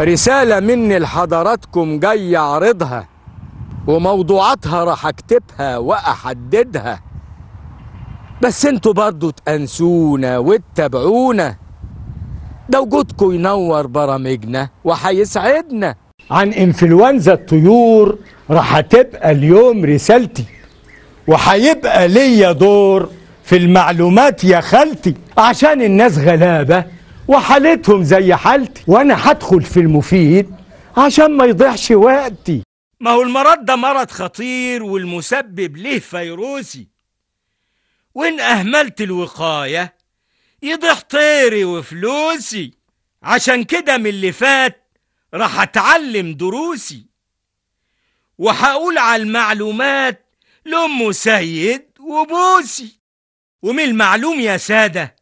رسالة مني لحضراتكم جاي أعرضها وموضوعاتها راح أكتبها وأحددها بس انتوا برضو تأنسونا وتتابعونا ده وجودكم ينور برامجنا وحيسعدنا عن انفلونزا الطيور راح تبقى اليوم رسالتي وحيبقى ليا دور في المعلومات يا خالتي عشان الناس غلابه وحالتهم زي حالتي وانا هدخل في المفيد عشان ما يضيعش وقتي ما هو المرض ده مرض خطير والمسبب ليه فيروسي وإن أهملت الوقاية يضيع طيري وفلوسي عشان كده من اللي فات راح أتعلم دروسي وهقول على المعلومات لأم سيد وبوسي ومن المعلوم يا سادة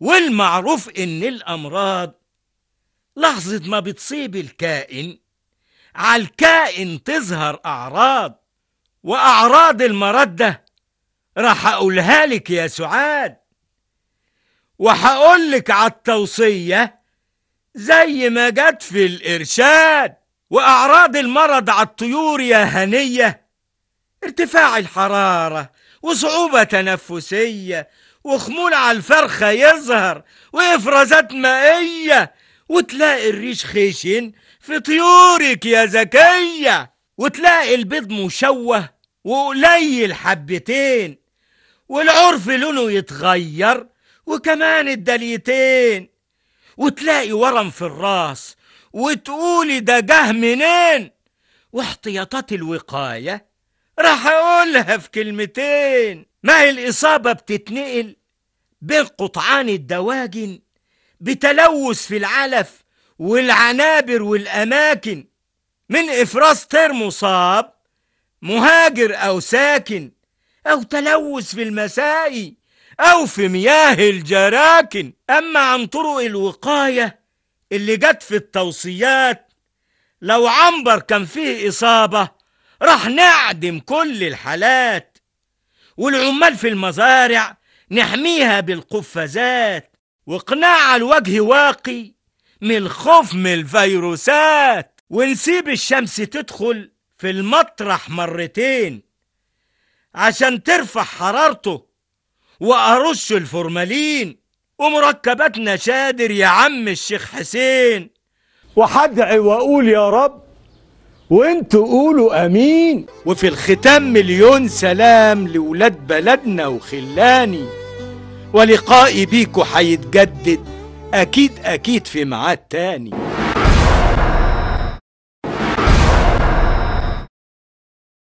والمعروف إن الأمراض لحظة ما بتصيب الكائن على الكائن تظهر أعراض وأعراض المرض ده راح أقولها لك يا سعاد وهقول لك على التوصية زي ما جت في الإرشاد وأعراض المرض على الطيور يا هنية ارتفاع الحرارة وصعوبة تنفسية وخمول على الفرخة يظهر وإفرازات مائية وتلاقي الريش خشن في طيورك يا زكية وتلاقي البيض مشوه وقليل حبتين والعرف لونه يتغير وكمان الدليتين وتلاقي ورم في الراس وتقولي ده جه منين واحتياطات الوقايه راح أقولها في كلمتين ما هي الإصابة بتتنقل بين قطعان الدواجن بتلوث في العلف والعنابر والأماكن من إفراز طير مصاب مهاجر أو ساكن أو تلوث في المسائي أو في مياه الجراكن أما عن طرق الوقاية اللي جت في التوصيات لو عنبر كان فيه إصابة راح نعدم كل الحالات والعمال في المزارع نحميها بالقفازات وقناع الوجه واقي من الخوف من الفيروسات ونسيب الشمس تدخل في المطرح مرتين عشان ترفع حرارته وأرش الفورمالين ومركباتنا شادر يا عم الشيخ حسين وحدعي وأقول يا رب وانتوا قولوا امين وفي الختام مليون سلام لولاد بلدنا وخلاني ولقائي بيكوا هيتجدد اكيد اكيد في ميعاد تاني